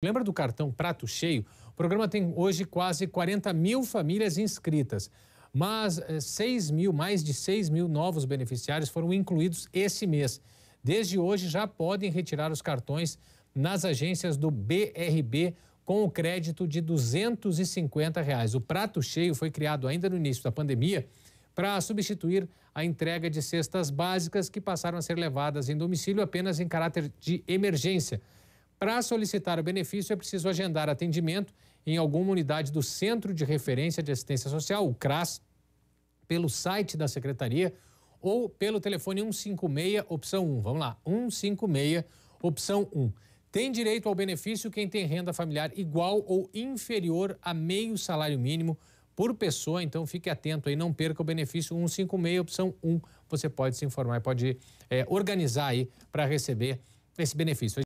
Lembra do cartão Prato Cheio? O programa tem hoje quase 40 mil famílias inscritas, mas 6 eh, mil, mais de 6 mil novos beneficiários foram incluídos esse mês. Desde hoje já podem retirar os cartões nas agências do BRB com o crédito de R$ 250. Reais. O Prato Cheio foi criado ainda no início da pandemia para substituir a entrega de cestas básicas que passaram a ser levadas em domicílio apenas em caráter de emergência. Para solicitar o benefício, é preciso agendar atendimento em alguma unidade do Centro de Referência de Assistência Social, o CRAS, pelo site da Secretaria ou pelo telefone 156, opção 1. Vamos lá, 156, opção 1. Tem direito ao benefício quem tem renda familiar igual ou inferior a meio salário mínimo por pessoa, então fique atento aí, não perca o benefício 156, opção 1. Você pode se informar, pode é, organizar aí para receber esse benefício.